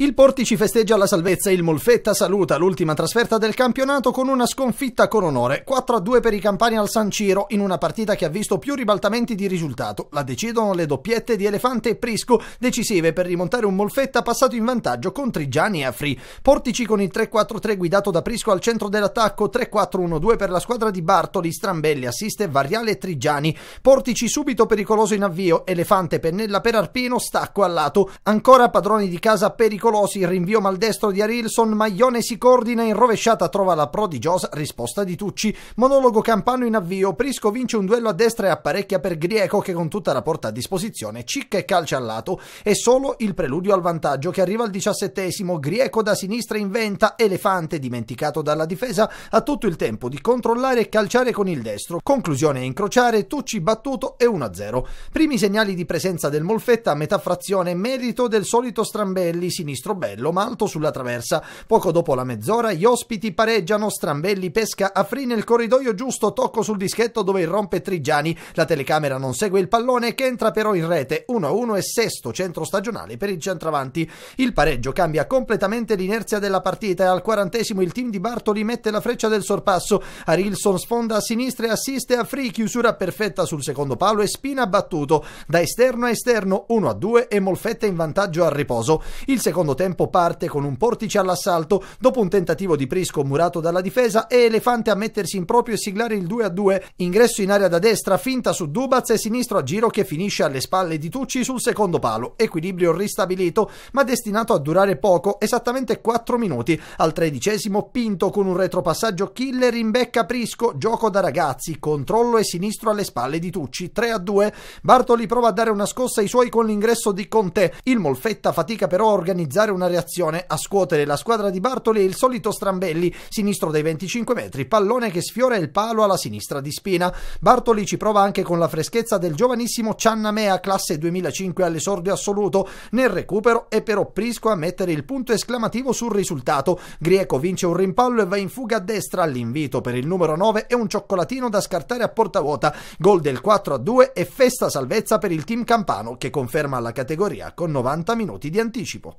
Il Portici festeggia la salvezza, il Molfetta saluta l'ultima trasferta del campionato con una sconfitta con onore, 4-2 per i campani al San Ciro in una partita che ha visto più ribaltamenti di risultato. La decidono le doppiette di Elefante e Prisco, decisive per rimontare un Molfetta passato in vantaggio con Trigiani e Afri. Portici con il 3-4-3 guidato da Prisco al centro dell'attacco, 3-4-1-2 per la squadra di Bartoli, Strambelli, assiste Variale e Trigiani. Portici subito pericoloso in avvio, Elefante pennella per Arpino, stacco al lato. Ancora padroni di casa pericolosi pericolosi, rinvio maldestro di Arilson, Maglione si coordina in rovesciata, trova la prodigiosa risposta di Tucci, monologo Campano in avvio, Prisco vince un duello a destra e apparecchia per Grieco che con tutta la porta a disposizione, cicca e calcia al lato, è solo il preludio al vantaggio che arriva al diciassettesimo, Grieco da sinistra inventa, Elefante dimenticato dalla difesa ha tutto il tempo di controllare e calciare con il destro, conclusione incrociare, Tucci battuto e 1-0. Primi segnali di presenza del Molfetta a metà frazione, merito del solito Strambelli, sinistro sinistro bello, alto sulla traversa. Poco dopo la mezz'ora gli ospiti pareggiano, Strambelli pesca a free nel corridoio giusto, tocco sul dischetto dove irrompe Trigiani. La telecamera non segue il pallone che entra però in rete 1-1 e sesto centro stagionale per il centravanti. Il pareggio cambia completamente l'inerzia della partita e al quarantesimo il team di Bartoli mette la freccia del sorpasso. Arilson sfonda a sinistra e assiste a free, chiusura perfetta sul secondo palo e Spina battuto. Da esterno a esterno 1-2 e Molfetta in vantaggio al riposo. Il secondo secondo tempo parte con un portice all'assalto dopo un tentativo di Prisco murato dalla difesa e Elefante a mettersi in proprio e siglare il 2-2. Ingresso in area da destra, finta su Dubaz e sinistro a giro che finisce alle spalle di Tucci sul secondo palo. Equilibrio ristabilito ma destinato a durare poco, esattamente 4 minuti. Al tredicesimo Pinto con un retropassaggio killer in becca Prisco, gioco da ragazzi, controllo e sinistro alle spalle di Tucci, 3-2. Bartoli prova a dare una scossa ai suoi con l'ingresso di Conte. Il Molfetta fatica però a organizzare organizzare una reazione a scuotere la squadra di Bartoli e il solito Strambelli, sinistro dai 25 metri, pallone che sfiora il palo alla sinistra di Spina. Bartoli ci prova anche con la freschezza del giovanissimo Ciannamea, classe 2005 all'esordio assoluto. Nel recupero è però Prisco a mettere il punto esclamativo sul risultato. Grieco vince un rimpallo e va in fuga a destra all'invito per il numero 9 e un cioccolatino da scartare a porta vuota. Gol del 4 a 2 e festa salvezza per il team campano che conferma la categoria con 90 minuti di anticipo.